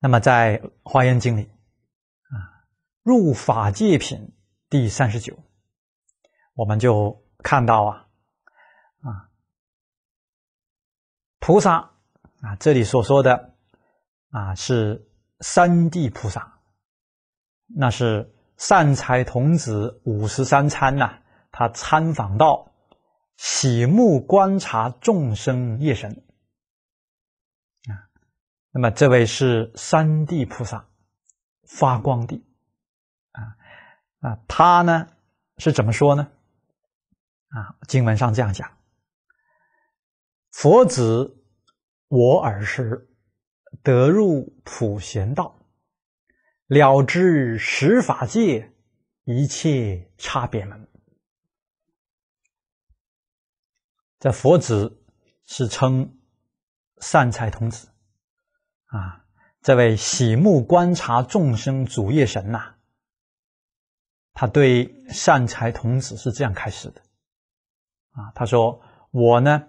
那么在《华严经》里，啊，《入法界品》第三十九，我们就看到啊，啊，菩萨，啊这里所说的，啊是三地菩萨，那是善财童子五十三参呐，他参访到喜目观察众生业神。那么这位是三地菩萨，发光地，啊啊，他呢是怎么说呢？啊，经文上这样讲：佛子我尔时得入普贤道，了知十法界一切差别门。这佛子是称善财童子。啊，这位喜目观察众生主业神呐，他对善财童子是这样开始的。啊，他说：“我呢，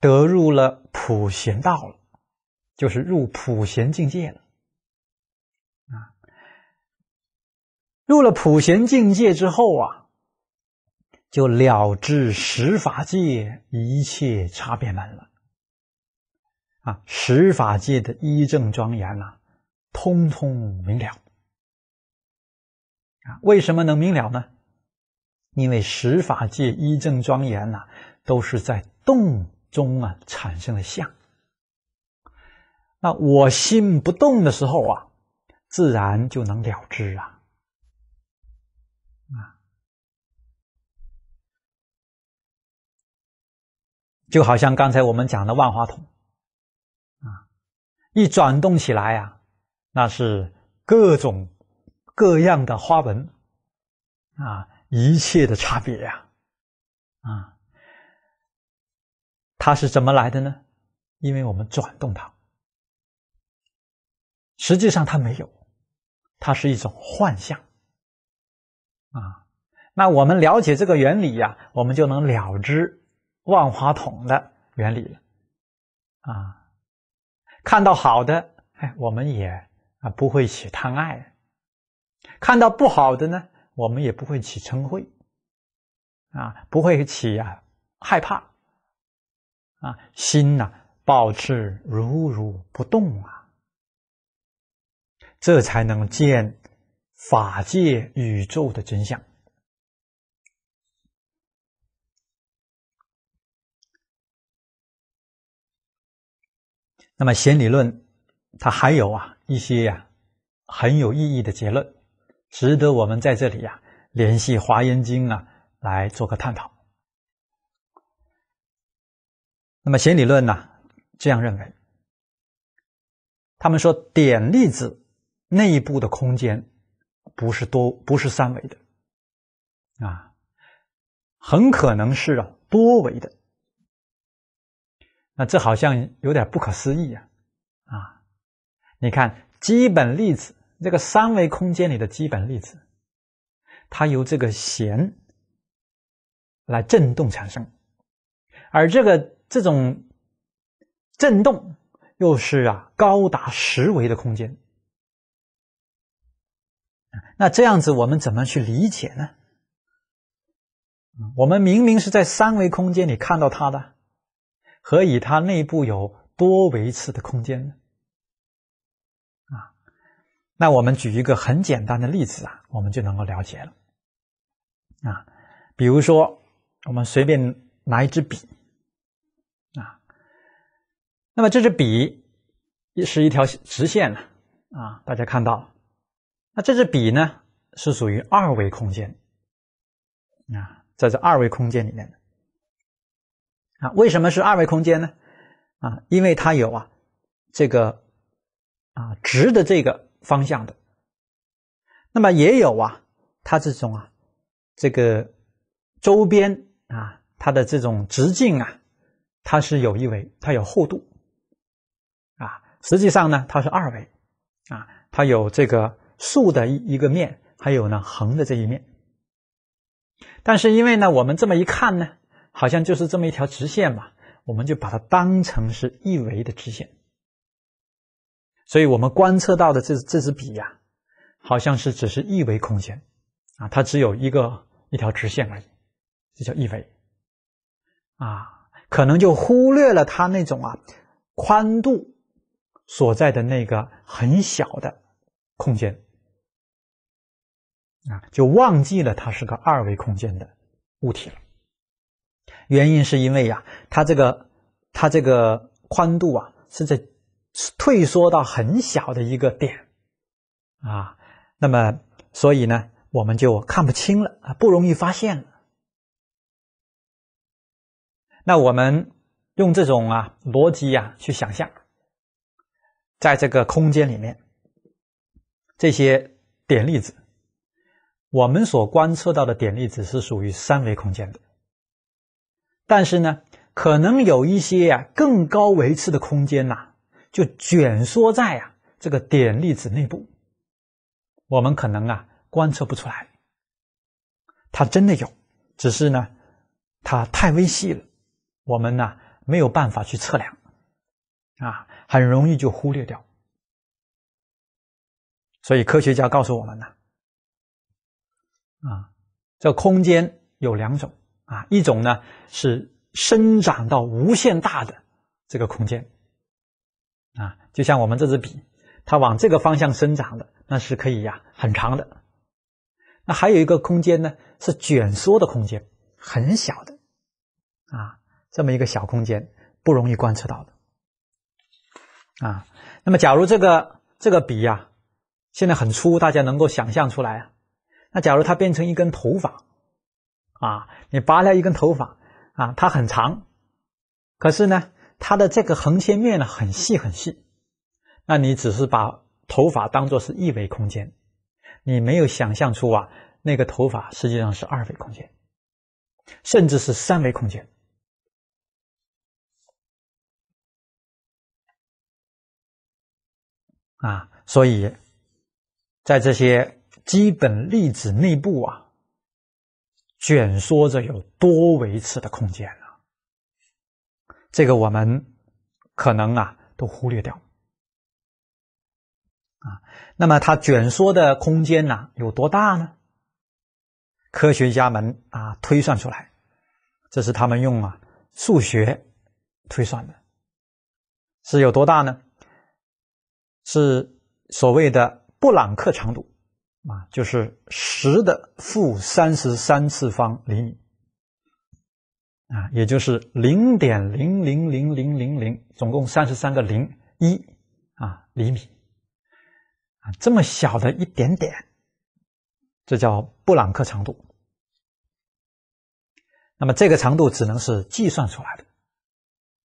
得入了普贤道了，就是入普贤境界了。啊，入了普贤境界之后啊，就了知十法界一切差别门了。”啊，十法界的一正庄严呐，通通明了。啊，为什么能明了呢？因为十法界一正庄严呐，都是在动中啊产生的相。那我心不动的时候啊，自然就能了知啊。啊，就好像刚才我们讲的万花筒。一转动起来呀，那是各种各样的花纹啊，一切的差别呀，啊，它是怎么来的呢？因为我们转动它，实际上它没有，它是一种幻象啊。那我们了解这个原理呀，我们就能了知万花筒的原理了啊。看到好的，哎，我们也啊不会起贪爱；看到不好的呢，我们也不会起嗔恚，啊，不会起啊害怕，啊，心呐，保持如如不动啊，这才能见法界宇宙的真相。那么弦理论，它还有啊一些呀很有意义的结论，值得我们在这里呀联系《华严经》啊来做个探讨。那么弦理论呢这样认为，他们说点粒子内部的空间不是多不是三维的啊，很可能是啊多维的。那这好像有点不可思议啊！啊，你看，基本粒子这个三维空间里的基本粒子，它由这个弦来振动产生，而这个这种振动又是啊高达十维的空间。那这样子我们怎么去理解呢？我们明明是在三维空间里看到它的。何以它内部有多维次的空间呢？啊，那我们举一个很简单的例子啊，我们就能够了解了。啊，比如说我们随便拿一支笔，啊，那么这支笔也是一条直线了啊，大家看到，那这支笔呢是属于二维空间啊，在这二维空间里面的。为什么是二维空间呢？啊，因为它有啊，这个啊直的这个方向的，那么也有啊，它这种啊，这个周边啊，它的这种直径啊，它是有一维，它有厚度啊，实际上呢，它是二维啊，它有这个竖的一一个面，还有呢横的这一面，但是因为呢，我们这么一看呢。好像就是这么一条直线嘛，我们就把它当成是一维的直线。所以，我们观测到的这这支笔呀，好像是只是一维空间啊，它只有一个一条直线而已，这叫一维。啊，可能就忽略了它那种啊宽度所在的那个很小的空间啊，就忘记了它是个二维空间的物体了。原因是因为呀，它这个，它这个宽度啊，是在退缩到很小的一个点啊，那么所以呢，我们就看不清了啊，不容易发现了。那我们用这种啊逻辑呀去想象，在这个空间里面，这些点粒子，我们所观测到的点粒子是属于三维空间的。但是呢，可能有一些呀更高维次的空间呐，就卷缩在啊这个点粒子内部，我们可能啊观测不出来。它真的有，只是呢它太微细了，我们呢没有办法去测量，啊很容易就忽略掉。所以科学家告诉我们呢，啊这空间有两种。啊，一种呢是生长到无限大的这个空间，啊，就像我们这支笔，它往这个方向生长的，那是可以呀，很长的。那还有一个空间呢，是卷缩的空间，很小的，啊，这么一个小空间，不容易观测到的，啊。那么，假如这个这个笔呀，现在很粗，大家能够想象出来啊，那假如它变成一根头发。啊，你拔掉一根头发，啊，它很长，可是呢，它的这个横切面呢很细很细。那你只是把头发当做是一维空间，你没有想象出啊，那个头发实际上是二维空间，甚至是三维空间。啊，所以在这些基本粒子内部啊。卷缩着有多维次的空间呢？这个我们可能啊都忽略掉啊。那么它卷缩的空间呢有多大呢？科学家们啊推算出来，这是他们用啊数学推算的，是有多大呢？是所谓的布朗克长度。啊，就是十的负三十三次方厘米啊，也就是零点零零零零零零，总共三十三个零一啊厘米啊，这么小的一点点，这叫布朗克长度。那么这个长度只能是计算出来的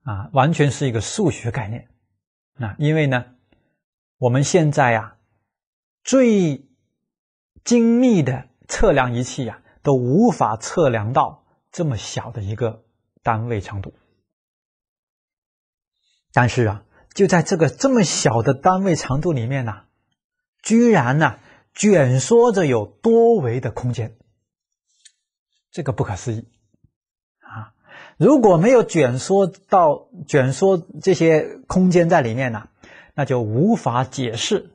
啊，完全是一个数学概念。那因为呢，我们现在呀最精密的测量仪器呀都无法测量到这么小的一个单位长度，但是啊，就在这个这么小的单位长度里面呢，居然呢卷缩着有多维的空间，这个不可思议啊！如果没有卷缩到卷缩这些空间在里面呢，那就无法解释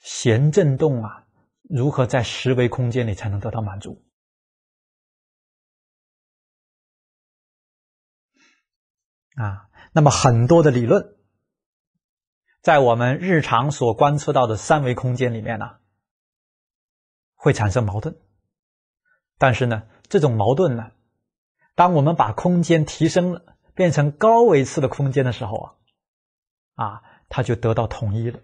弦振动啊。如何在十维空间里才能得到满足？啊，那么很多的理论在我们日常所观测到的三维空间里面呢，会产生矛盾。但是呢，这种矛盾呢，当我们把空间提升了，变成高维次的空间的时候啊，啊，它就得到统一了，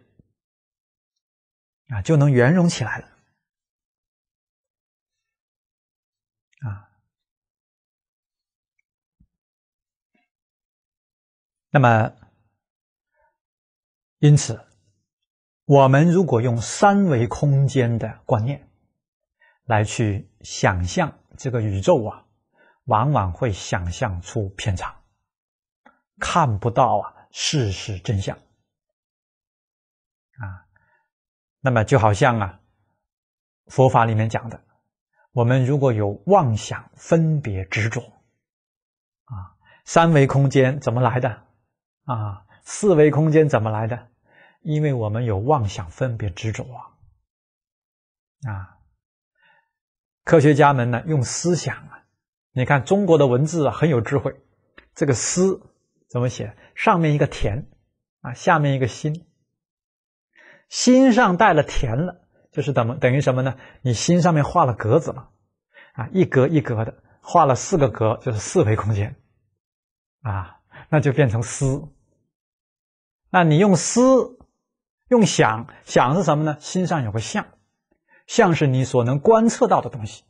啊，就能圆融起来了。那么，因此，我们如果用三维空间的观念来去想象这个宇宙啊，往往会想象出偏差，看不到啊事实真相啊。那么，就好像啊佛法里面讲的，我们如果有妄想、分别、执着啊，三维空间怎么来的？啊，四维空间怎么来的？因为我们有妄想、分别、执着啊！啊，科学家们呢用思想啊，你看中国的文字啊很有智慧，这个“思”怎么写？上面一个田啊，下面一个心，心上带了田了，就是怎么等于什么呢？你心上面画了格子了啊，一格一格的画了四个格，就是四维空间啊。那就变成思。那你用思，用想想是什么呢？心上有个相，相是你所能观测到的东西。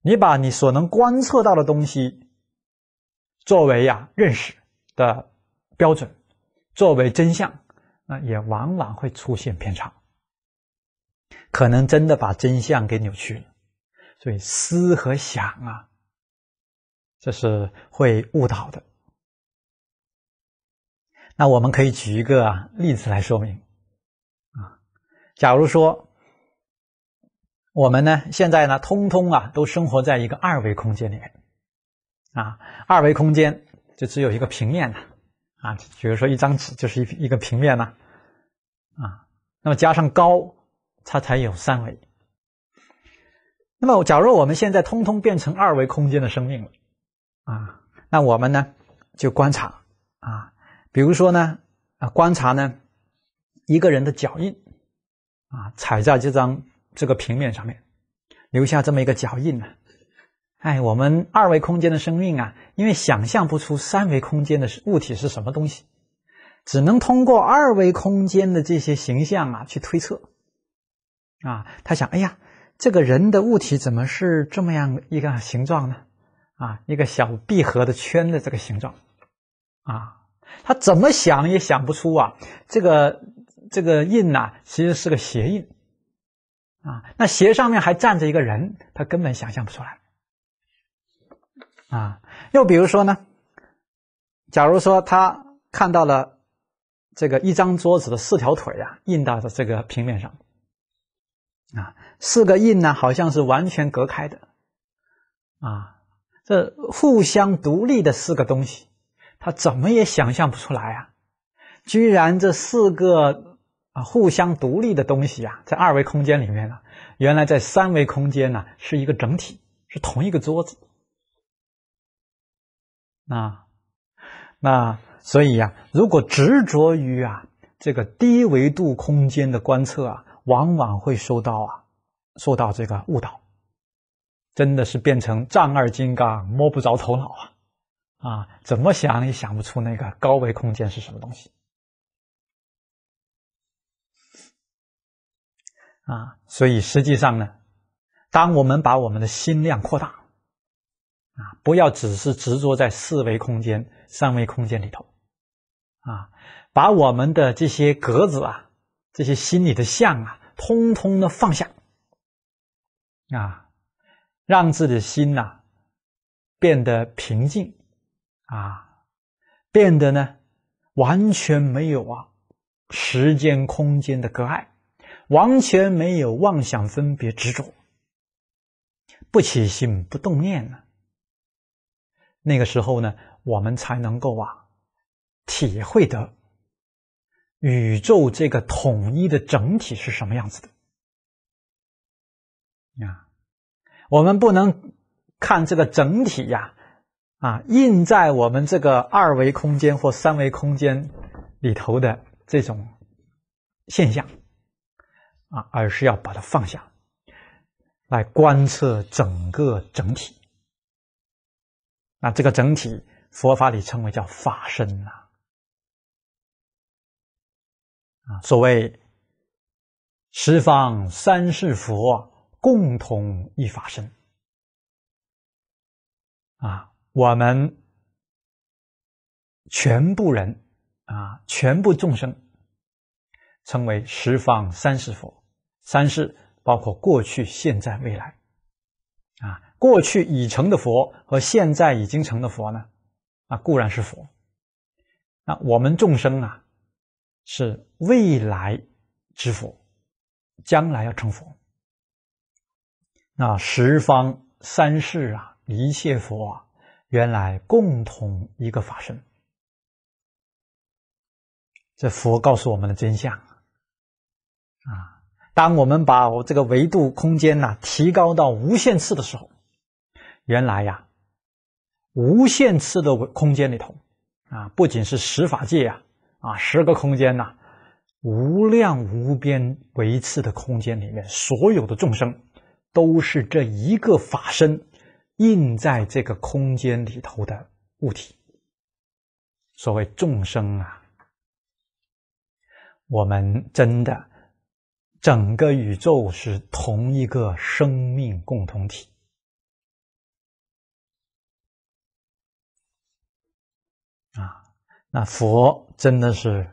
你把你所能观测到的东西作为呀认识的标准，作为真相，那也往往会出现偏差，可能真的把真相给扭曲了。所以思和想啊。这是会误导的。那我们可以举一个例子来说明啊。假如说我们呢，现在呢，通通啊，都生活在一个二维空间里面啊。二维空间就只有一个平面了啊，比如说一张纸就是一一个平面了啊。那么加上高，它才有三维。那么，假如我们现在通通变成二维空间的生命了。啊，那我们呢就观察啊，比如说呢啊，观察呢一个人的脚印啊，踩在这张这个平面上面，留下这么一个脚印呢。哎，我们二维空间的生命啊，因为想象不出三维空间的物体是什么东西，只能通过二维空间的这些形象啊去推测。啊，他想，哎呀，这个人的物体怎么是这么样一个形状呢？啊，一个小闭合的圈的这个形状，啊，他怎么想也想不出啊，这个这个印呐，其实是个鞋印，啊，那鞋上面还站着一个人，他根本想象不出来，啊，又比如说呢，假如说他看到了这个一张桌子的四条腿啊，印到了这个平面上，啊，四个印呢好像是完全隔开的，啊。这互相独立的四个东西，他怎么也想象不出来啊！居然这四个啊互相独立的东西啊，在二维空间里面呢，原来在三维空间呢是一个整体，是同一个桌子。那那所以呀，如果执着于啊这个低维度空间的观测啊，往往会受到啊受到这个误导。真的是变成丈二金刚摸不着头脑啊！啊，怎么想也想不出那个高维空间是什么东西啊！所以实际上呢，当我们把我们的心量扩大，啊，不要只是执着在四维空间、三维空间里头，啊，把我们的这些格子啊、这些心里的相啊，通通的放下，啊。让自己的心呐变得平静啊，变得呢完全没有啊时间空间的隔碍，完全没有妄想分别执着，不起心不动念了。那个时候呢，我们才能够啊体会得宇宙这个统一的整体是什么样子的啊。我们不能看这个整体呀，啊，印在我们这个二维空间或三维空间里头的这种现象啊，而是要把它放下，来观测整个整体。那这个整体，佛法里称为叫法身啊，啊，所谓十方三世佛。共同一法身啊，我们全部人啊，全部众生称为十方三世佛。三世包括过去、现在、未来啊。过去已成的佛和现在已经成的佛呢，啊，固然是佛。那我们众生啊，是未来之佛，将来要成佛。那十方三世啊，一切佛，啊，原来共同一个法身。这佛告诉我们的真相啊！当我们把我这个维度空间呐，提高到无限次的时候，原来呀，无限次的空间里头啊，不仅是十法界啊，啊，十个空间呐，无量无边维次的空间里面，所有的众生。都是这一个法身印在这个空间里头的物体。所谓众生啊，我们真的整个宇宙是同一个生命共同体啊。那佛真的是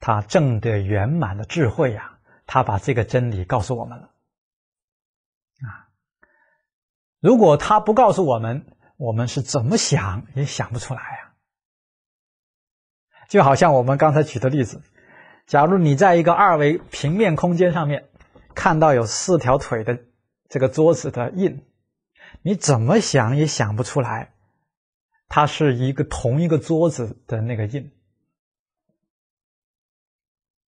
他证得圆满的智慧呀，他把这个真理告诉我们了。如果他不告诉我们，我们是怎么想也想不出来啊！就好像我们刚才举的例子，假如你在一个二维平面空间上面看到有四条腿的这个桌子的印，你怎么想也想不出来，它是一个同一个桌子的那个印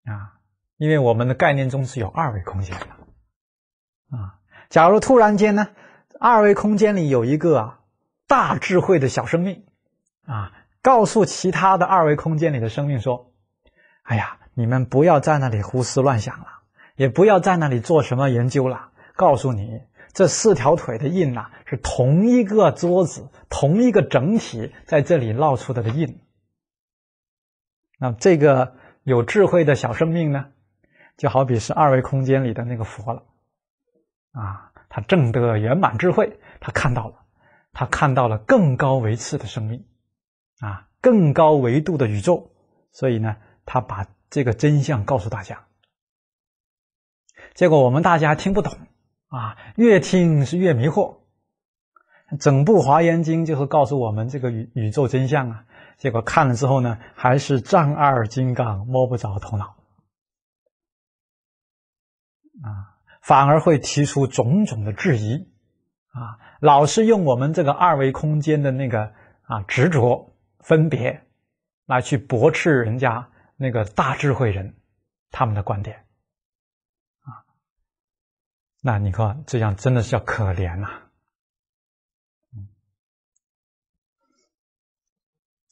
啊！因为我们的概念中是有二维空间的啊。假如突然间呢？二维空间里有一个啊大智慧的小生命，啊，告诉其他的二维空间里的生命说：“哎呀，你们不要在那里胡思乱想了，也不要在那里做什么研究了。告诉你，这四条腿的印呐，是同一个桌子、同一个整体在这里烙出来的印。那这个有智慧的小生命呢，就好比是二维空间里的那个佛了，啊。”他正得圆满智慧，他看到了，他看到了更高维次的生命，啊，更高维度的宇宙，所以呢，他把这个真相告诉大家。结果我们大家听不懂，啊，越听是越迷惑。整部《华严经》就是告诉我们这个宇宇宙真相啊，结果看了之后呢，还是丈二金刚摸不着头脑，啊。反而会提出种种的质疑，啊，老是用我们这个二维空间的那个啊执着分别，来去驳斥人家那个大智慧人他们的观点，啊，那你看这样真的是叫可怜呐。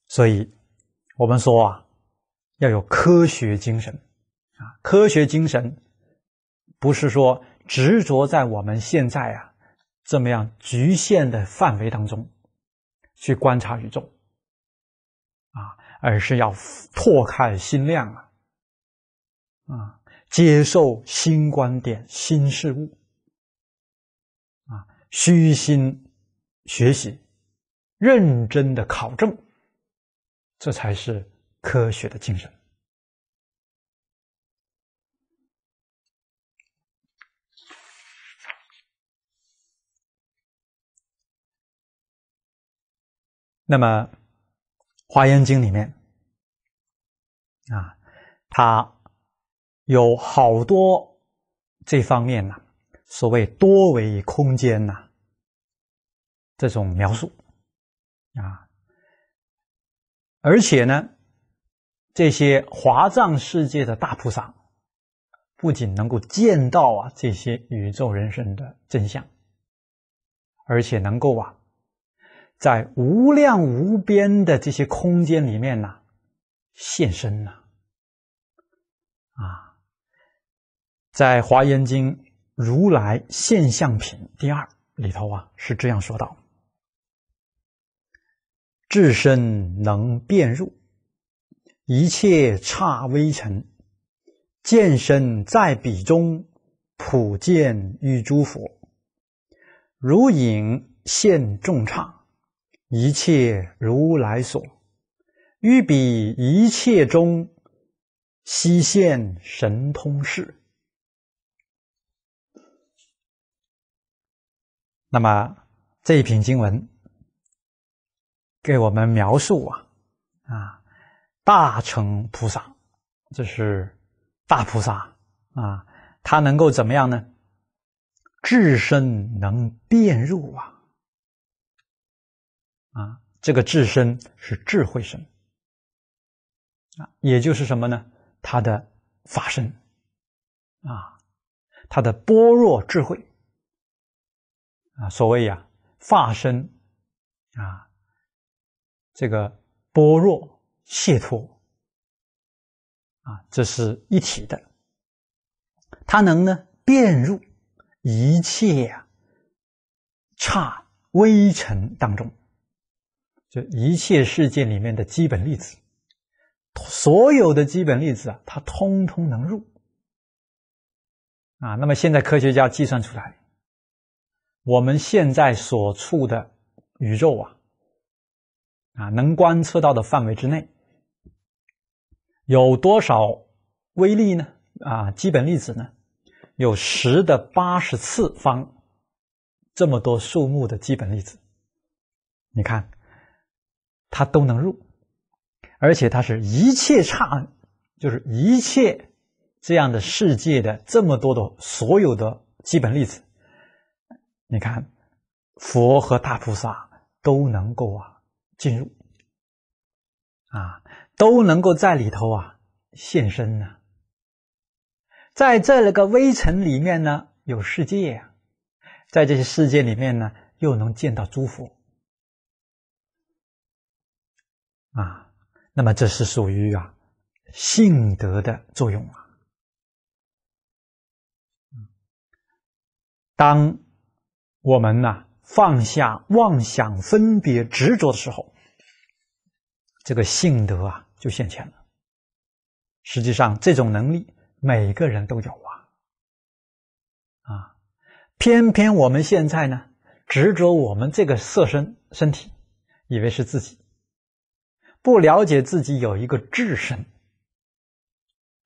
所以，我们说啊，要有科学精神，啊，科学精神。不是说执着在我们现在啊，这么样局限的范围当中去观察宇宙啊，而是要拓开心量啊，啊，接受新观点、新事物啊，虚心学习，认真的考证，这才是科学的精神。那么，《华严经》里面啊，它有好多这方面呐，所谓多维空间呐这种描述啊，而且呢，这些华藏世界的大菩萨不仅能够见到啊这些宇宙人生的真相，而且能够啊。在无量无边的这些空间里面呐，现身呐，啊，在《华严经·如来现象品》第二里头啊，是这样说道：自身能变入一切差微尘，见身在彼中普见玉诸佛，如影现众刹。一切如来所欲比一切中悉现神通士。那么这一品经文给我们描述啊，啊，大乘菩萨，这是大菩萨啊，他能够怎么样呢？自身能变入啊。啊，这个智身是智慧身，啊，也就是什么呢？他的法身，啊，他的般若智慧，啊，所谓呀，法身，啊，这个般若解脱，啊，这是一体的，它能呢，变入一切呀差微尘当中。就一切世界里面的基本粒子，所有的基本粒子啊，它通通能入。啊，那么现在科学家计算出来，我们现在所处的宇宙啊，啊，能观测到的范围之内，有多少微粒呢？啊，基本粒子呢？有十的八十次方这么多数目的基本粒子。你看。他都能入，而且他是一切刹，就是一切这样的世界的这么多的所有的基本粒子，你看，佛和大菩萨都能够啊进入，啊，都能够在里头啊现身呢。在这个微尘里面呢，有世界啊，在这些世界里面呢，又能见到诸佛。啊，那么这是属于啊性德的作用啊。当我们呢放下妄想、分别、执着的时候，这个性德啊就现前了。实际上，这种能力每个人都有啊。啊，偏偏我们现在呢执着我们这个色身身体，以为是自己。不了解自己有一个智身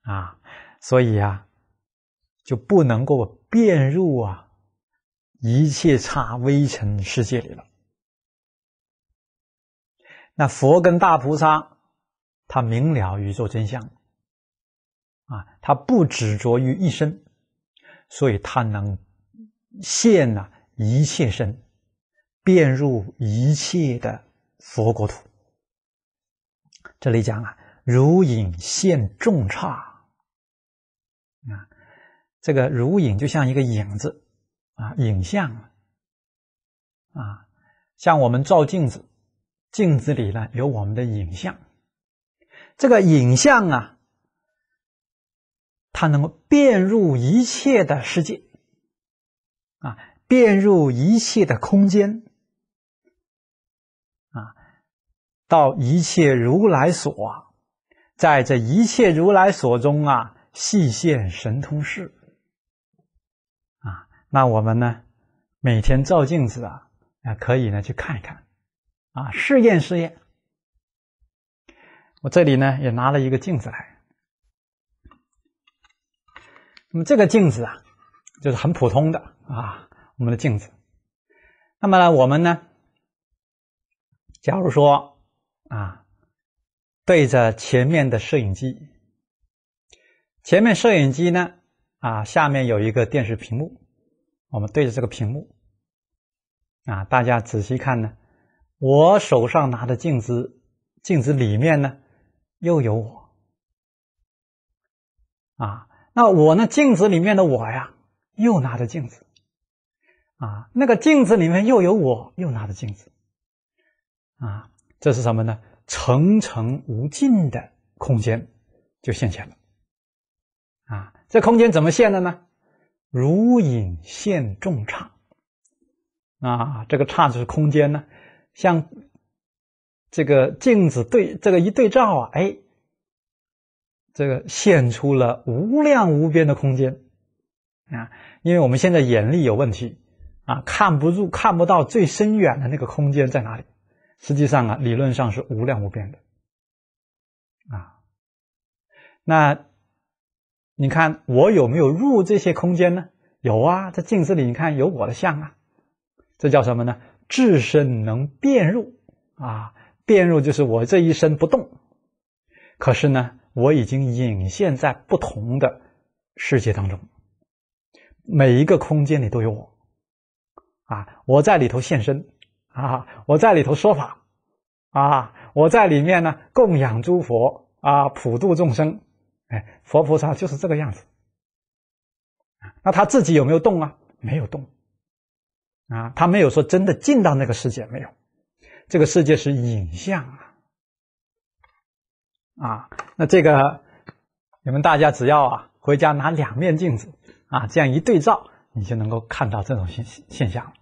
啊，所以啊，就不能够变入啊一切差微尘世界里了。那佛跟大菩萨，他明了宇宙真相啊，他不执着于一身，所以他能现啊一切身，变入一切的佛国土。这里讲啊，如影现众刹，啊，这个如影就像一个影子啊，影像啊，像我们照镜子，镜子里呢有我们的影像，这个影像啊，它能够遍入一切的世界啊，遍入一切的空间。到一切如来所，在这一切如来所中啊，细现神通事啊。那我们呢，每天照镜子啊，啊，可以呢去看一看啊，试验试验。我这里呢也拿了一个镜子来。那么这个镜子啊，就是很普通的啊，我们的镜子。那么呢，我们呢，假如说。啊，对着前面的摄影机，前面摄影机呢，啊，下面有一个电视屏幕，我们对着这个屏幕，啊，大家仔细看呢，我手上拿着镜子，镜子里面呢，又有我，啊，那我呢，镜子里面的我呀，又拿着镜子，啊，那个镜子里面又有我，又拿着镜子，啊。这是什么呢？层层无尽的空间就现前了。啊，这空间怎么现的呢？如影现众刹。啊，这个刹就是空间呢，像这个镜子对这个一对照啊，哎，这个现出了无量无边的空间啊。因为我们现在眼力有问题啊，看不入看不到最深远的那个空间在哪里。实际上啊，理论上是无量无边的啊。那你看我有没有入这些空间呢？有啊，在镜子里你看有我的像啊，这叫什么呢？自身能变入啊，变入就是我这一身不动，可是呢，我已经隐现在不同的世界当中，每一个空间里都有我啊，我在里头现身。啊，我在里头说法，啊，我在里面呢供养诸佛，啊，普度众生，哎，佛菩萨就是这个样子。那他自己有没有动啊？没有动，啊，他没有说真的进到那个世界没有，这个世界是影像啊。啊，那这个你们大家只要啊回家拿两面镜子啊，这样一对照，你就能够看到这种现现象。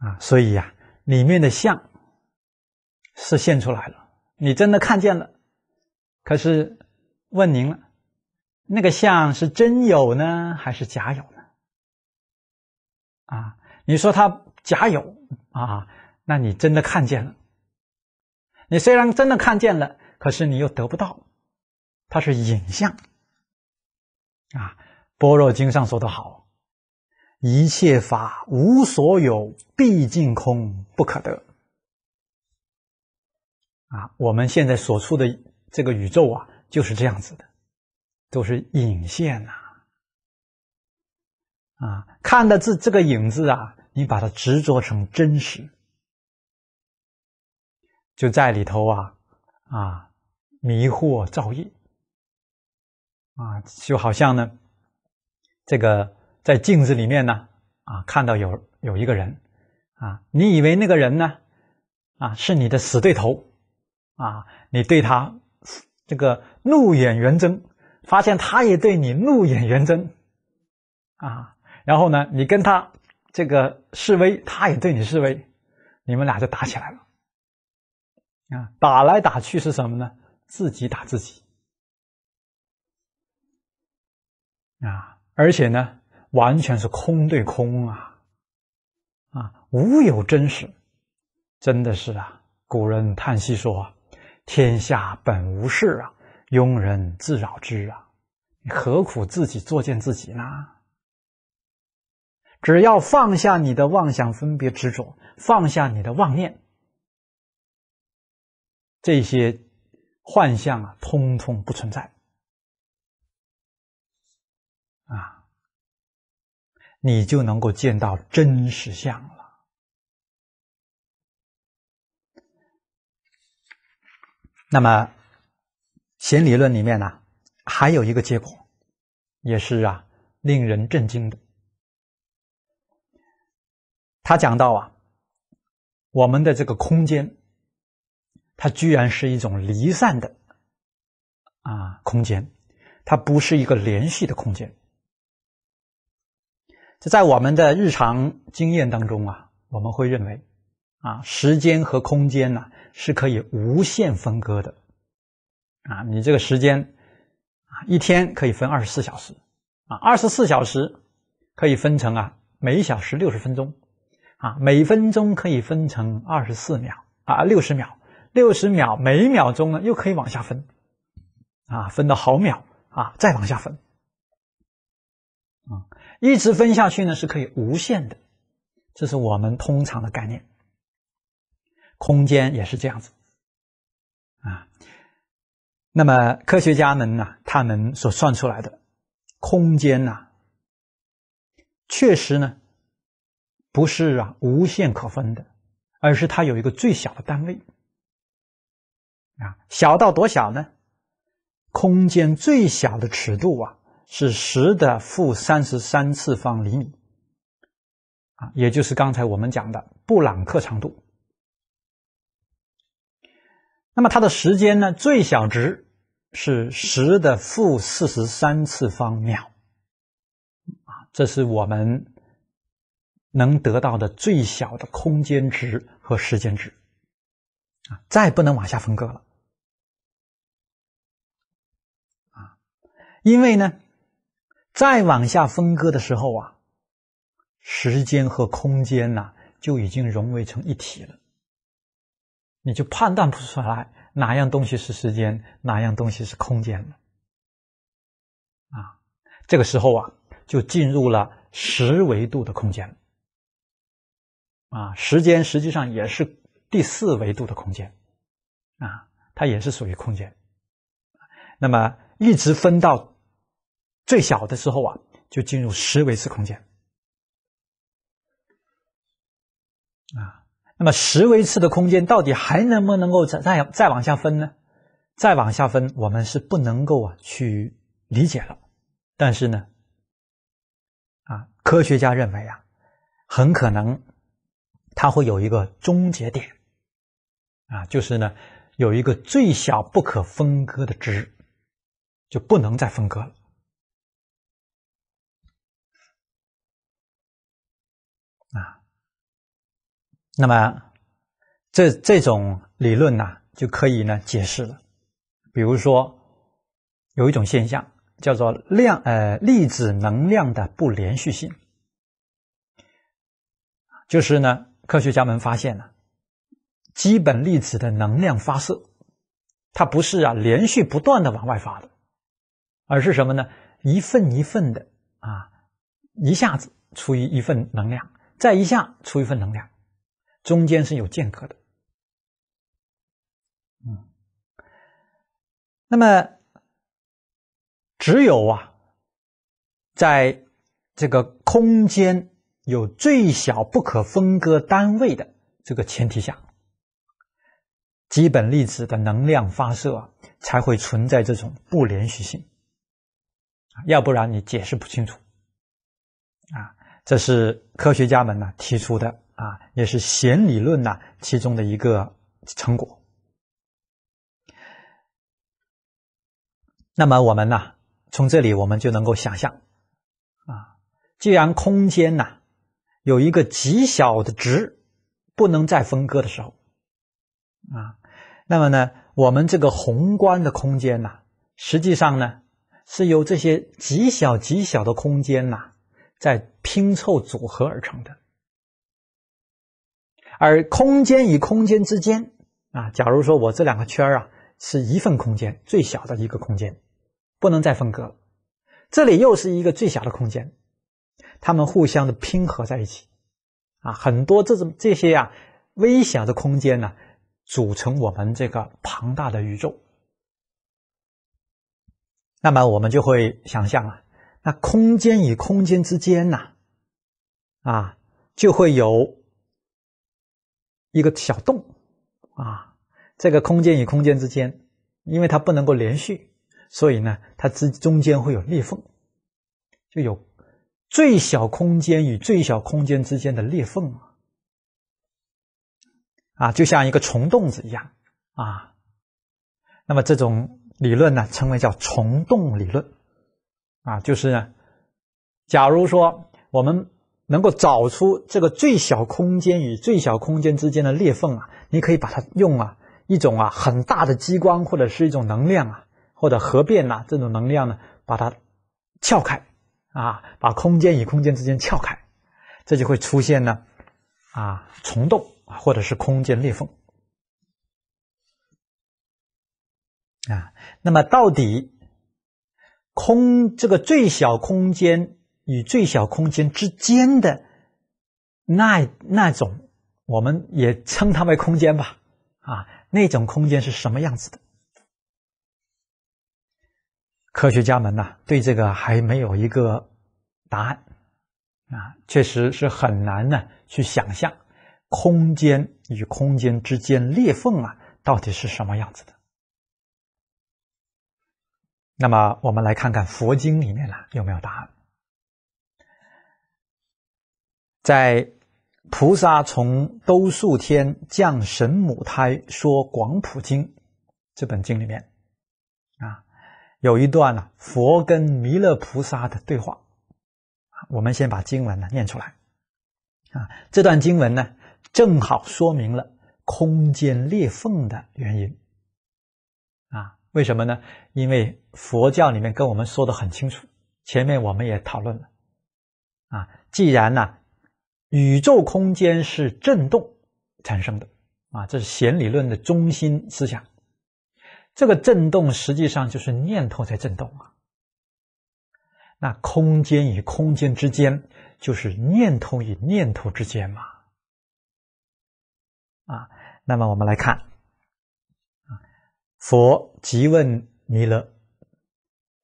啊，所以呀，里面的相是现出来了，你真的看见了。可是问您了，那个相是真有呢，还是假有呢？啊，你说它假有啊，那你真的看见了。你虽然真的看见了，可是你又得不到，它是影像。啊，《般若经》上说的好。一切法无所有，毕竟空不可得。啊，我们现在所处的这个宇宙啊，就是这样子的，都是影现呐。啊，看的这这个影子啊，你把它执着成真实，就在里头啊啊，迷惑造业啊，就好像呢，这个。在镜子里面呢，啊，看到有有一个人，啊，你以为那个人呢，啊，是你的死对头，啊，你对他这个怒眼圆睁，发现他也对你怒眼圆睁，啊，然后呢，你跟他这个示威，他也对你示威，你们俩就打起来了，啊，打来打去是什么呢？自己打自己，啊，而且呢。完全是空对空啊，啊，无有真实，真的是啊。古人叹息说：“天下本无事啊，庸人自扰之啊，何苦自己作践自己呢？”只要放下你的妄想、分别、执着，放下你的妄念，这些幻象啊，通通不存在啊。你就能够见到真实相了。那么弦理论里面呢，还有一个结果，也是啊令人震惊的。他讲到啊，我们的这个空间，它居然是一种离散的啊空间，它不是一个连续的空间。这在我们的日常经验当中啊，我们会认为，啊，时间和空间呢是可以无限分割的，啊，你这个时间，啊，一天可以分二十四小时，啊，二十四小时可以分成啊，每小时六十分钟，啊，每分钟可以分成二十四秒，啊，六十秒，六十秒每秒钟呢又可以往下分，啊，分到毫秒，啊，再往下分。一直分下去呢，是可以无限的，这是我们通常的概念。空间也是这样子啊。那么科学家们呢，他们所算出来的空间呢，确实呢，不是啊无限可分的，而是它有一个最小的单位啊。小到多小呢？空间最小的尺度啊。是十的负三十三次方厘米啊，也就是刚才我们讲的布朗克长度。那么它的时间呢，最小值是十的负四十三次方秒啊，这是我们能得到的最小的空间值和时间值啊，再不能往下分割了啊，因为呢。再往下分割的时候啊，时间和空间呐就已经融为成一体了，你就判断不出来哪样东西是时间，哪样东西是空间了。啊，这个时候啊，就进入了十维度的空间。啊，时间实际上也是第四维度的空间。啊，它也是属于空间。那么一直分到。最小的时候啊，就进入十维次空间。啊，那么十维次的空间到底还能不能够再再再往下分呢？再往下分，我们是不能够啊去理解了。但是呢，啊，科学家认为啊，很可能它会有一个终结点，啊，就是呢有一个最小不可分割的值，就不能再分割了。那么，这这种理论呢，就可以呢解释了。比如说，有一种现象叫做量呃粒子能量的不连续性，就是呢，科学家们发现了基本粒子的能量发射，它不是啊连续不断的往外发的，而是什么呢？一份一份的啊，一下子出一一份能量，再一下出一份能量。中间是有间隔的，嗯，那么只有啊，在这个空间有最小不可分割单位的这个前提下，基本粒子的能量发射啊，才会存在这种不连续性，要不然你解释不清楚，啊，这是科学家们呢提出的。啊，也是弦理论呐其中的一个成果。那么我们呐，从这里我们就能够想象，啊，既然空间呐有一个极小的值不能再分割的时候，啊，那么呢，我们这个宏观的空间呐，实际上呢是由这些极小极小的空间呐在拼凑组合而成的。而空间与空间之间啊，假如说我这两个圈儿啊，是一份空间最小的一个空间，不能再分割了。这里又是一个最小的空间，它们互相的拼合在一起，啊，很多这种这些呀微小的空间呢，组成我们这个庞大的宇宙。那么我们就会想象啊，那空间与空间之间呐，啊，就会有。一个小洞，啊，这个空间与空间之间，因为它不能够连续，所以呢，它之中间会有裂缝，就有最小空间与最小空间之间的裂缝啊，啊，就像一个虫洞子一样啊，那么这种理论呢，称为叫虫洞理论啊，就是，假如说我们。能够找出这个最小空间与最小空间之间的裂缝啊，你可以把它用啊一种啊很大的激光或者是一种能量啊或者核变呐这种能量呢把它撬开啊，把空间与空间之间撬开，这就会出现呢啊虫洞或者是空间裂缝啊。那么到底空这个最小空间？与最小空间之间的那那种，我们也称它为空间吧，啊，那种空间是什么样子的？科学家们呐，对这个还没有一个答案，啊，确实是很难呢去想象空间与空间之间裂缝啊，到底是什么样子的？那么，我们来看看佛经里面呢有没有答案？在《菩萨从兜率天降神母胎说广普经》这本经里面，啊，有一段呢，佛跟弥勒菩萨的对话，我们先把经文呢念出来，啊，这段经文呢，正好说明了空间裂缝的原因，啊，为什么呢？因为佛教里面跟我们说的很清楚，前面我们也讨论了，啊，既然呢。宇宙空间是振动产生的，啊，这是弦理论的中心思想。这个振动实际上就是念头在振动啊。那空间与空间之间，就是念头与念头之间嘛。啊，那么我们来看，佛即问弥勒：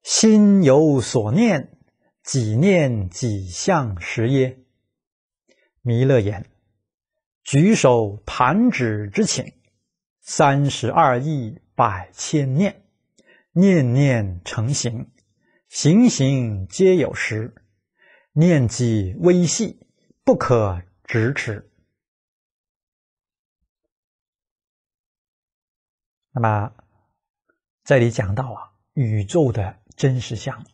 心有所念，几念几相实耶？弥勒言：“举手弹指之情，三十二亿百千念，念念成形，形形皆有时。念及微细，不可直持。”那么这里讲到啊，宇宙的真实相。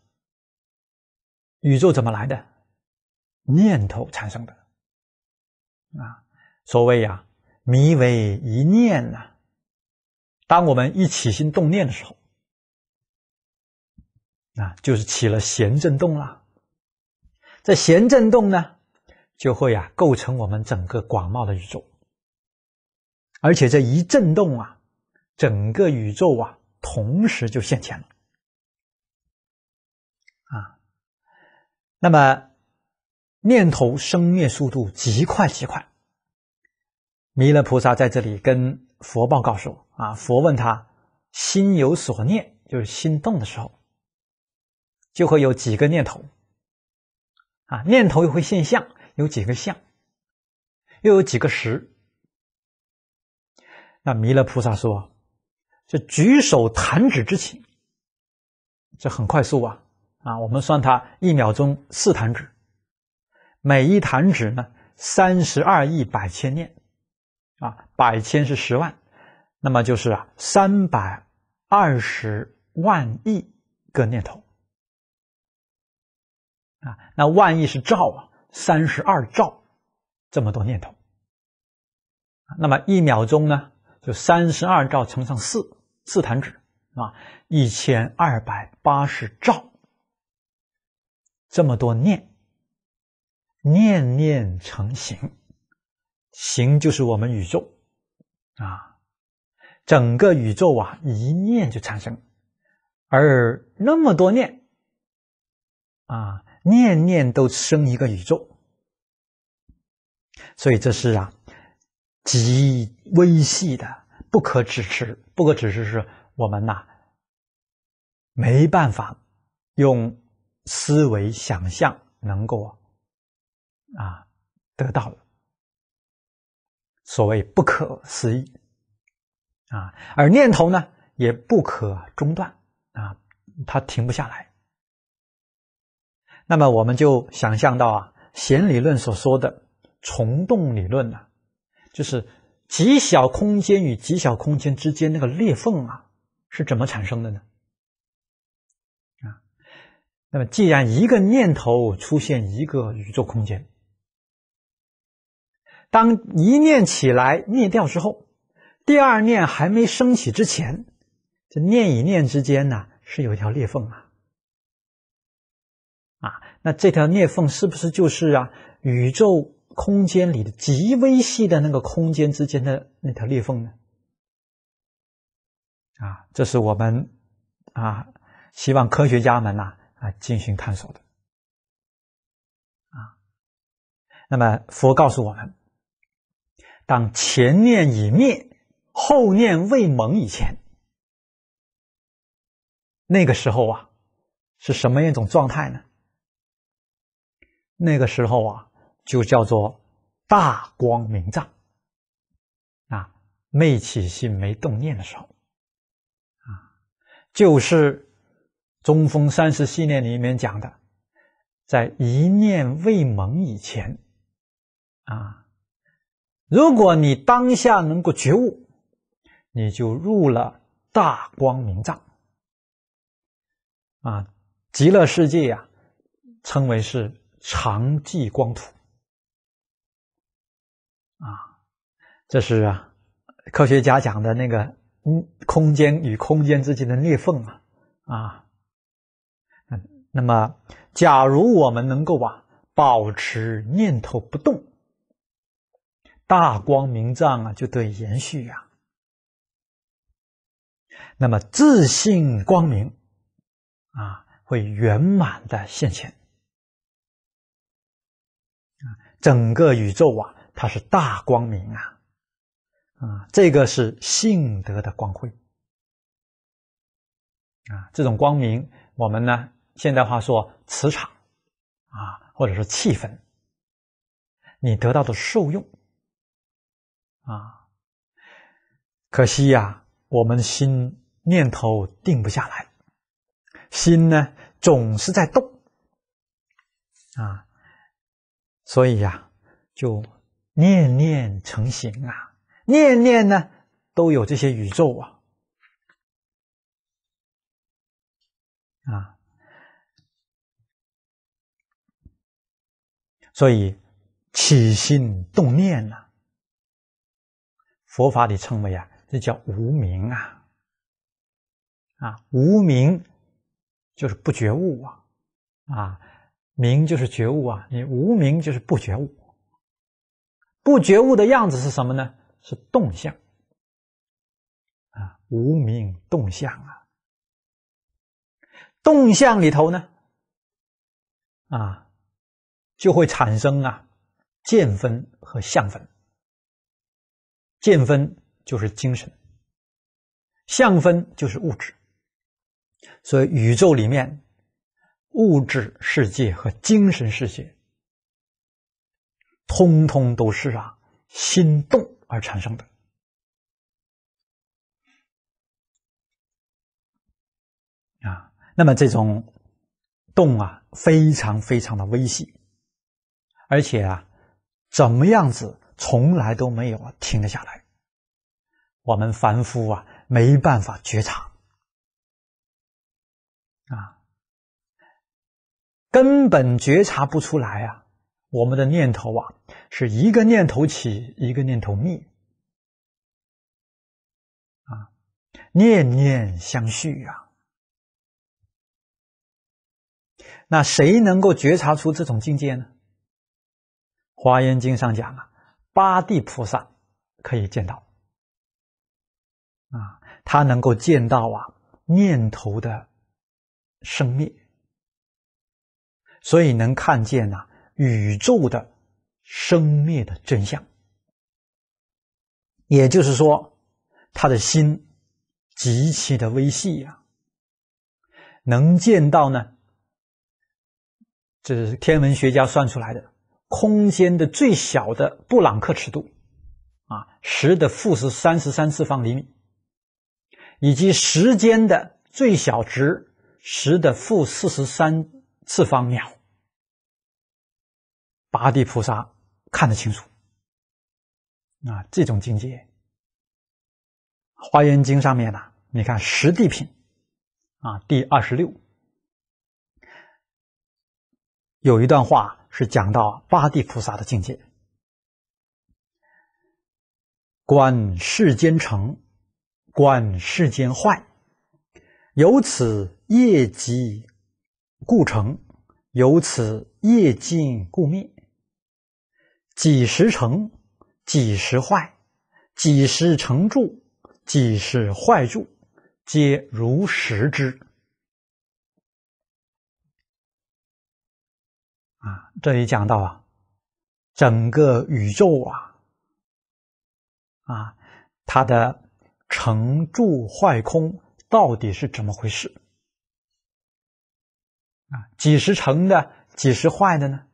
宇宙怎么来的？念头产生的。啊，所谓呀，迷为一念呐。当我们一起心动念的时候，啊，就是起了弦振动了。这弦振动呢，就会呀，构成我们整个广袤的宇宙。而且这一震动啊，整个宇宙啊，同时就现前了。啊，那么。念头生灭速度极快极快。弥勒菩萨在这里跟佛报，告说：“啊，佛问他，心有所念，就是心动的时候，就会有几个念头，啊，念头又会现象，有几个相，又有几个时。那弥勒菩萨说，这举手弹指之情，这很快速啊，啊，我们算他一秒钟四弹指。每一弹指呢，三十二亿百千念，啊，百千是十万，那么就是啊三百二十万亿个念头，啊，那万亿是兆啊，三十二兆这么多念头，那么一秒钟呢，就三十二兆乘上四四弹指啊，一千二百八十兆这么多念。念念成形，形就是我们宇宙，啊，整个宇宙啊，一念就产生，而那么多念，啊，念念都生一个宇宙，所以这是啊，极微细的，不可指持，不可指持是，我们呐，没办法用思维想象能够啊。啊，得到了所谓不可思议啊，而念头呢也不可中断啊，它停不下来。那么我们就想象到啊，弦理论所说的虫洞理论呢，就是极小空间与极小空间之间那个裂缝啊，是怎么产生的呢？啊，那么既然一个念头出现一个宇宙空间。当一念起来灭掉之后，第二念还没升起之前，这念与念之间呢，是有一条裂缝啊。啊，那这条裂缝是不是就是啊宇宙空间里的极微细的那个空间之间的那条裂缝呢？啊，这是我们啊希望科学家们呐啊进行探索的。啊，那么佛告诉我们。当前念已灭，后念未萌以前，那个时候啊，是什么一种状态呢？那个时候啊，就叫做大光明藏。啊，没起心、没动念的时候，啊，就是中峰三十系列里面讲的，在一念未萌以前，啊。如果你当下能够觉悟，你就入了大光明藏，啊，极乐世界呀，称为是常寂光土，啊，这是啊，科学家讲的那个嗯，空间与空间之间的裂缝啊，啊，嗯，那么，假如我们能够啊，保持念头不动。大光明藏啊，就得延续呀。那么自信光明啊，会圆满的现前啊。整个宇宙啊，它是大光明啊啊，这个是性德的光辉啊。这种光明，我们呢，现代话说磁场啊，或者是气氛，你得到的受用。啊，可惜呀，我们心念头定不下来，心呢总是在动啊，所以呀，就念念成形啊，念念呢都有这些宇宙啊啊，所以起心动念呐。佛法里称为啊，这叫无明啊，啊，无明就是不觉悟啊，啊，明就是觉悟啊，你无明就是不觉悟。不觉悟的样子是什么呢？是动向啊，无明动向啊，动向里头呢，啊，就会产生啊，见分和相分。见分就是精神，相分就是物质，所以宇宙里面物质世界和精神世界，通通都是啊心动而产生的。啊，那么这种动啊，非常非常的微细，而且啊，怎么样子？从来都没有停了下来。我们凡夫啊，没办法觉察，啊，根本觉察不出来啊。我们的念头啊，是一个念头起，一个念头灭，啊，念念相续啊。那谁能够觉察出这种境界呢？《华严经》上讲啊。八地菩萨可以见到啊，他能够见到啊念头的生灭，所以能看见呐宇宙的生灭的真相。也就是说，他的心极其的微细呀，能见到呢。这是天文学家算出来的。空间的最小的布朗克尺度，啊，十的负十三十三次方厘米，以及时间的最小值，十的负四十三次方秒。八地菩萨看得清楚，啊，这种境界，《华严经》上面呢，你看十地品，啊，第二十六，有一段话。是讲到八地菩萨的境界。观世间成，观世间坏，由此业积故成，由此业尽故灭。几时成，几时坏，几时成住，几时坏住，皆如实知。啊，这里讲到啊，整个宇宙啊，啊，它的成住坏空到底是怎么回事？啊，几时成的？几时坏的呢？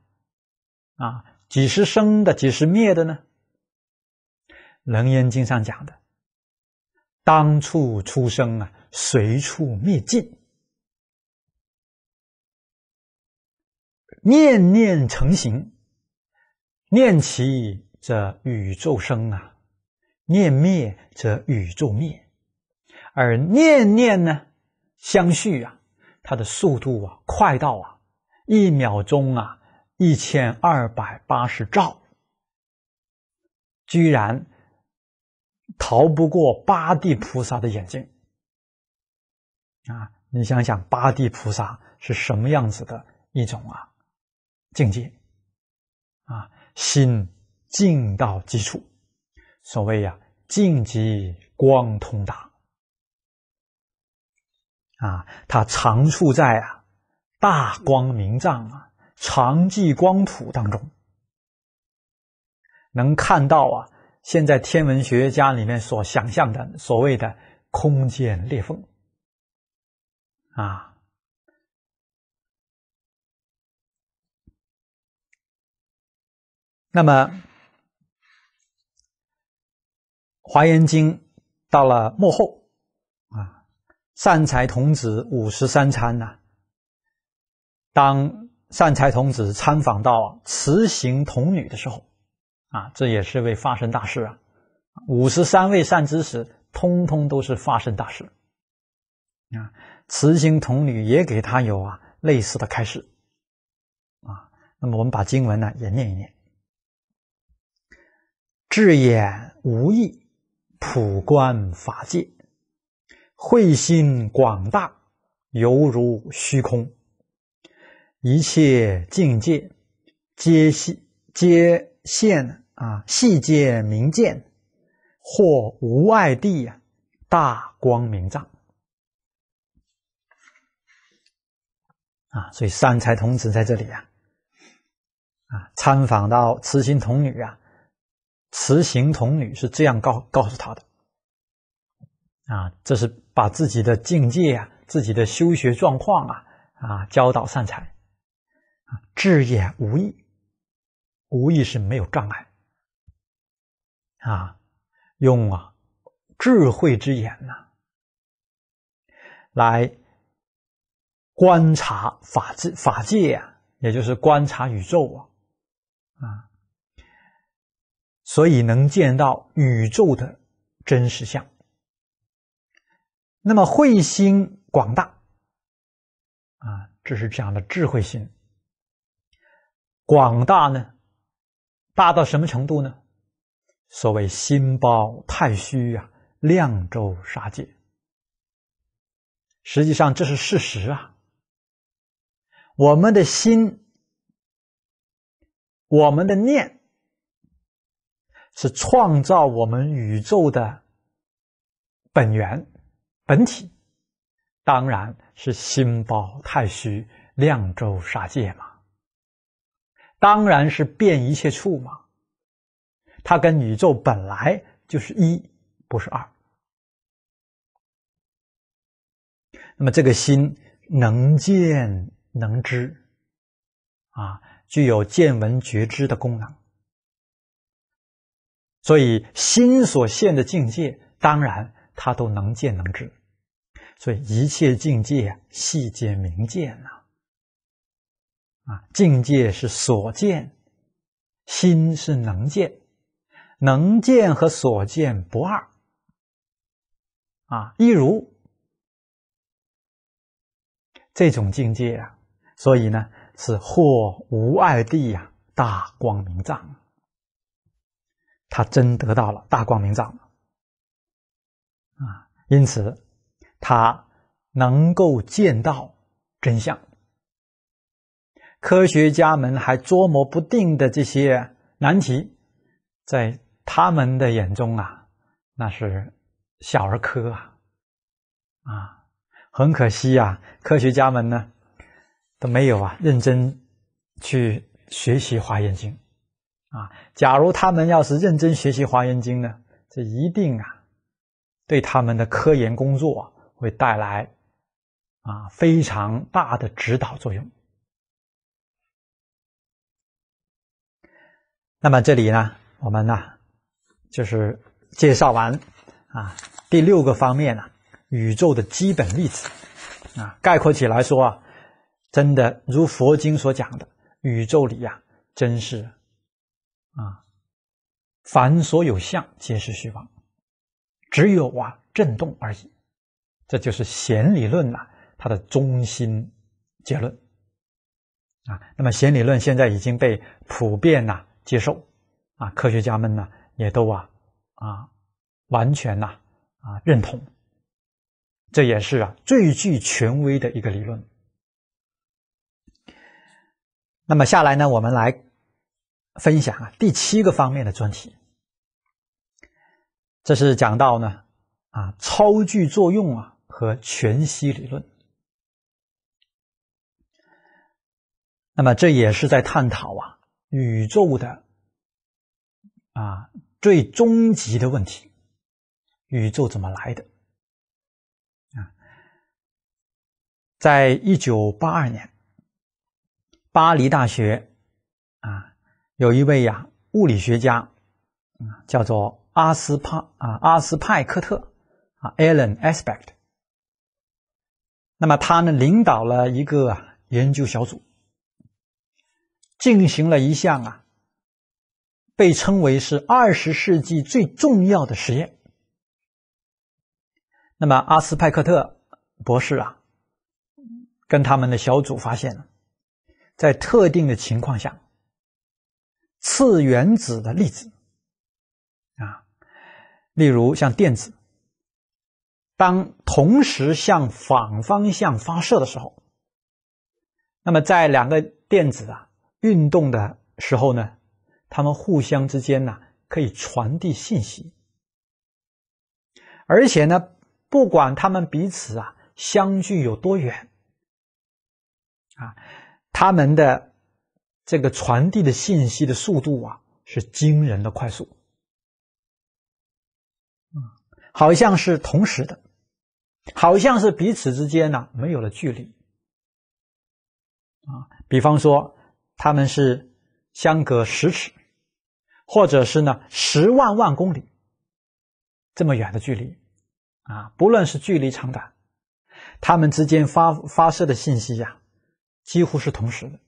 啊，几时生的？几时灭的呢？《楞严经》上讲的，当处出生啊，随处灭尽。念念成形，念起则宇宙生啊，念灭则宇宙灭，而念念呢相续啊，它的速度啊快到啊一秒钟啊一千二百八十兆，居然逃不过八地菩萨的眼睛啊！你想想八地菩萨是什么样子的一种啊？境界啊，心静到极处，所谓呀，静极光通达啊，他常处在啊大光明藏啊长寂光土当中，能看到啊现在天文学家里面所想象的所谓的空间裂缝啊。那么，《华严经》到了幕后啊，善财童子五十三参呢。当善财童子参访到慈行童女的时候啊，这也是位发生大事啊。五十三位善知识，通通都是发生大事啊。慈行童女也给他有啊类似的开示啊。那么，我们把经文呢也念一念。智眼无意，普观法界，慧心广大，犹如虚空。一切境界，皆系皆现啊，系皆明见，或无碍地呀，大光明藏啊。所以三才童子在这里呀，啊，参访到慈心童女啊。慈行童女是这样告告诉他的啊，这是把自己的境界啊、自己的修学状况啊啊教导善财啊，智眼无意，无意是没有障碍啊，用啊智慧之眼呐来观察法治法界啊，也就是观察宇宙啊啊。所以能见到宇宙的真实相。那么慧心广大啊，这是讲的智慧心广大呢，大到什么程度呢？所谓心包太虚啊，量州沙界。实际上这是事实啊。我们的心，我们的念。是创造我们宇宙的本源、本体，当然是心包太虚、量舟杀界嘛，当然是变一切处嘛。它跟宇宙本来就是一，不是二。那么这个心能见能知，啊，具有见闻觉知的功能。所以，心所现的境界，当然他都能见能知。所以，一切境界，细见、明见呐，啊，境界是所见，心是能见，能见和所见不二。啊，一如这种境界啊，所以呢，是或无碍地呀，大光明藏。他真得到了大光明藏啊！因此，他能够见到真相。科学家们还捉摸不定的这些难题，在他们的眼中啊，那是小儿科啊！啊，很可惜呀，科学家们呢都没有啊认真去学习华严经。啊，假如他们要是认真学习《华严经》呢，这一定啊，对他们的科研工作会带来啊非常大的指导作用。那么这里呢，我们呢就是介绍完啊第六个方面呢，宇宙的基本粒子啊。概括起来说啊，真的如佛经所讲的，宇宙里啊真是。啊，凡所有相，皆是虚妄，只有啊震动而已，这就是弦理论呐，它的中心结论啊。那么弦理论现在已经被普遍呐接受啊，科学家们呢也都啊啊完全呐啊认同，这也是啊最具权威的一个理论。那么下来呢，我们来。分享啊，第七个方面的专题，这是讲到呢啊超距作用啊和全息理论，那么这也是在探讨啊宇宙的啊最终极的问题，宇宙怎么来的啊？在一九八二年，巴黎大学啊。有一位呀，物理学家，啊，叫做阿斯帕啊阿斯派克特啊，Alan Aspect。那么他呢，领导了一个研究小组，进行了一项啊，被称为是二十世纪最重要的实验。那么阿斯派克特博士啊，跟他们的小组发现了，在特定的情况下。次原子的粒子啊，例如像电子，当同时向反方向发射的时候，那么在两个电子啊运动的时候呢，它们互相之间呢可以传递信息，而且呢，不管它们彼此啊相距有多远，啊，它们的。这个传递的信息的速度啊，是惊人的快速，好像是同时的，好像是彼此之间呢没有了距离，啊，比方说他们是相隔十尺，或者是呢十万万公里这么远的距离，啊，不论是距离长短，他们之间发发射的信息呀，几乎是同时的。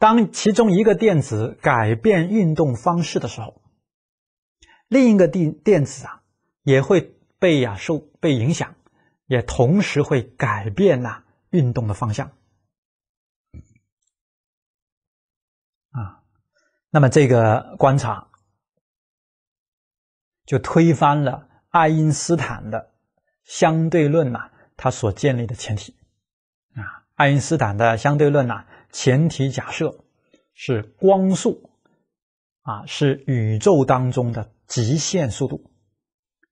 当其中一个电子改变运动方式的时候，另一个电电子啊也会被啊受被影响，也同时会改变呐运动的方向。啊，那么这个观察就推翻了爱因斯坦的相对论呐，他所建立的前提啊，爱因斯坦的相对论呐。前提假设是光速啊，是宇宙当中的极限速度，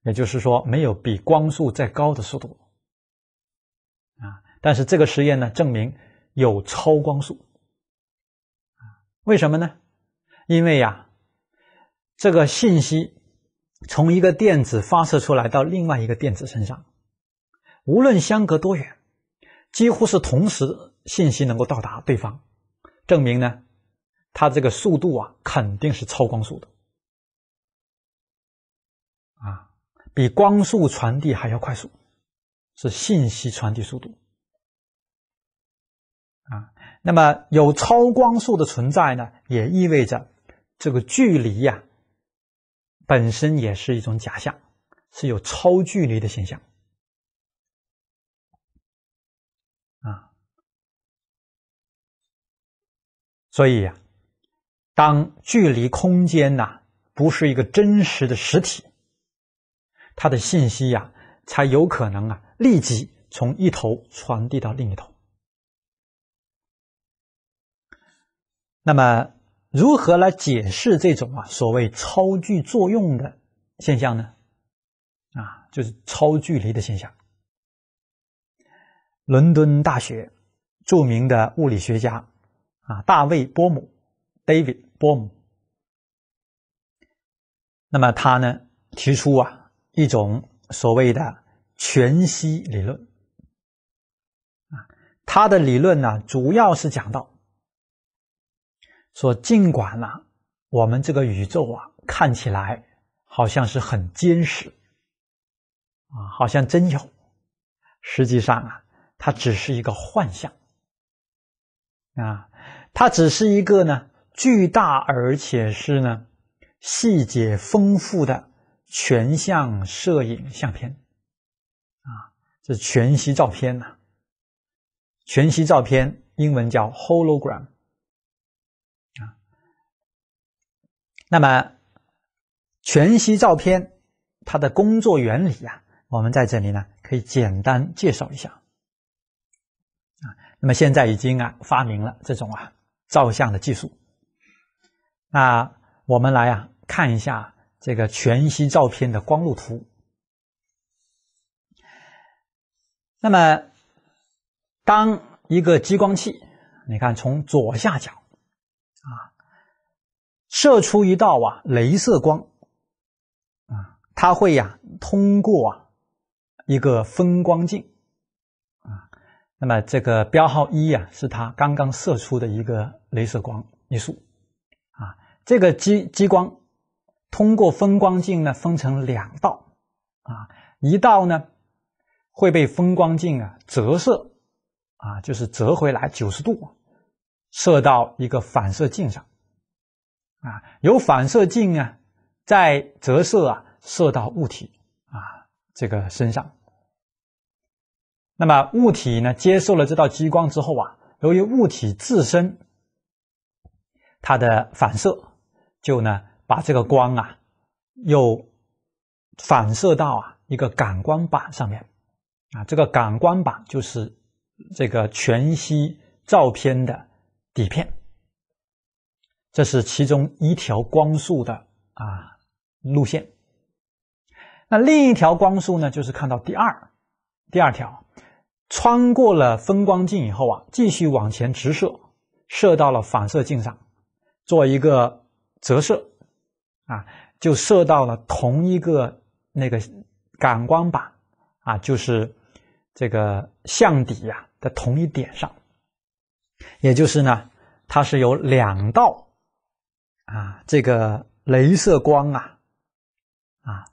也就是说，没有比光速再高的速度啊。但是这个实验呢，证明有超光速啊。为什么呢？因为呀，这个信息从一个电子发射出来到另外一个电子身上，无论相隔多远，几乎是同时。信息能够到达对方，证明呢，它这个速度啊肯定是超光速的，啊，比光速传递还要快速，是信息传递速度。啊，那么有超光速的存在呢，也意味着这个距离呀本身也是一种假象，是有超距离的现象。所以呀，当距离空间呐不是一个真实的实体，它的信息呀才有可能啊立即从一头传递到另一头。那么，如何来解释这种啊所谓超距作用的现象呢？啊，就是超距离的现象。伦敦大学著名的物理学家。啊，大卫·波姆 （David 波姆）。那么他呢提出啊一种所谓的全息理论。啊，他的理论呢主要是讲到，说尽管呢我们这个宇宙啊看起来好像是很坚实，啊，好像真有，实际上啊它只是一个幻象。啊。它只是一个呢巨大而且是呢细节丰富的全像摄影相片，啊，这是全息照片呢。全息照片英文叫 Hologram 啊。那么全息照片它的工作原理啊，我们在这里呢可以简单介绍一下啊。那么现在已经啊发明了这种啊。照相的技术，那我们来啊看一下这个全息照片的光路图。那么，当一个激光器，你看从左下角啊射出一道啊镭射光啊，它会呀通过啊一个分光镜啊，那么这个标号一啊是它刚刚射出的一个。镭射光一束，啊，这个激激光通过分光镜呢分成两道，啊，一道呢会被分光镜啊折射，啊，就是折回来九十度，射到一个反射镜上，啊，有反射镜啊再折射啊射到物体啊这个身上。那么物体呢接受了这道激光之后啊，由于物体自身。它的反射就呢把这个光啊又反射到啊一个感光板上面啊这个感光板就是这个全息照片的底片，这是其中一条光束的啊路线。那另一条光束呢，就是看到第二第二条穿过了分光镜以后啊，继续往前直射，射到了反射镜上。做一个折射，啊，就射到了同一个那个感光板，啊，就是这个相底呀的同一点上，也就是呢，它是有两道啊这个镭射光啊，啊，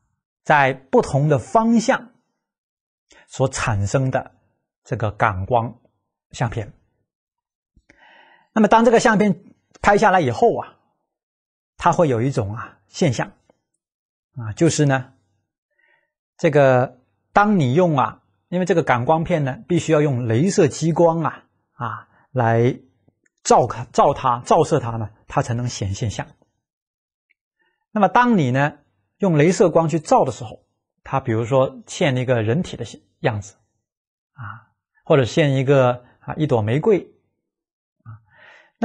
在不同的方向所产生的这个感光相片。那么当这个相片。拍下来以后啊，它会有一种啊现象，啊，就是呢，这个当你用啊，因为这个感光片呢，必须要用镭射激光啊啊来照它、照它、照射它呢，它才能显现象。那么，当你呢用镭射光去照的时候，它比如说现一个人体的样子啊，或者现一个啊一朵玫瑰。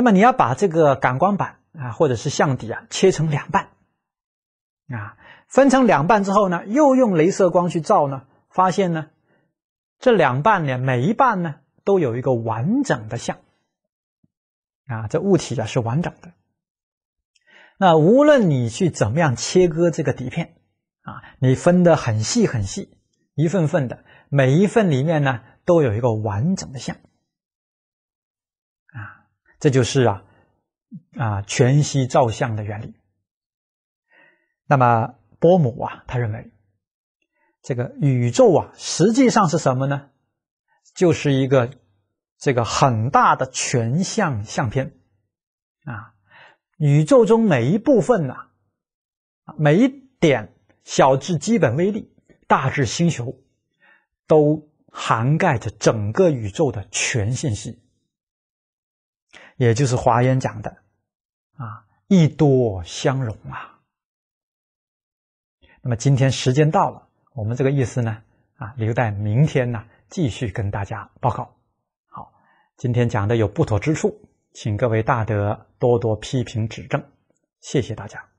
那么你要把这个感光板啊，或者是相底啊，切成两半，啊，分成两半之后呢，又用镭射光去照呢，发现呢，这两半呢，每一半呢，都有一个完整的像。啊，这物体啊是完整的。那无论你去怎么样切割这个底片，啊，你分的很细很细，一份份的，每一份里面呢，都有一个完整的像。这就是啊啊全息照相的原理。那么波姆啊，他认为这个宇宙啊，实际上是什么呢？就是一个这个很大的全像相片啊。宇宙中每一部分呢，每一点，小至基本微粒，大至星球，都涵盖着整个宇宙的全信息。也就是华严讲的啊，一多相容啊。那么今天时间到了，我们这个意思呢啊，留待明天呢继续跟大家报告。好，今天讲的有不妥之处，请各位大德多多批评指正。谢谢大家。